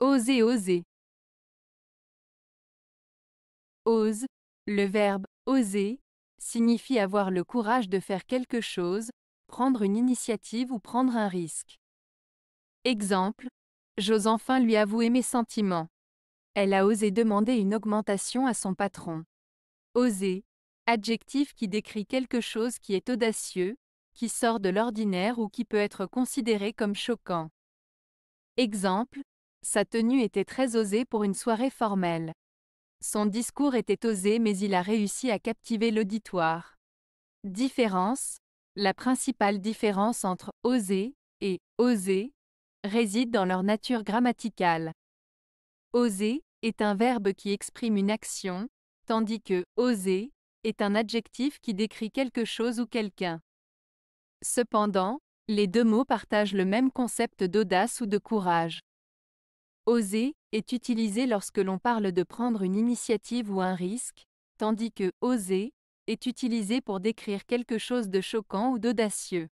Oser, oser. Ose, le verbe oser, signifie avoir le courage de faire quelque chose, prendre une initiative ou prendre un risque. Exemple, j'ose enfin lui avouer mes sentiments. Elle a osé demander une augmentation à son patron. Oser, adjectif qui décrit quelque chose qui est audacieux, qui sort de l'ordinaire ou qui peut être considéré comme choquant. Exemple, sa tenue était très osée pour une soirée formelle. Son discours était osé mais il a réussi à captiver l'auditoire. Différence La principale différence entre oser et oser réside dans leur nature grammaticale. Oser est un verbe qui exprime une action, tandis que oser est un adjectif qui décrit quelque chose ou quelqu'un. Cependant, les deux mots partagent le même concept d'audace ou de courage. Oser est utilisé lorsque l'on parle de prendre une initiative ou un risque, tandis que oser est utilisé pour décrire quelque chose de choquant ou d'audacieux.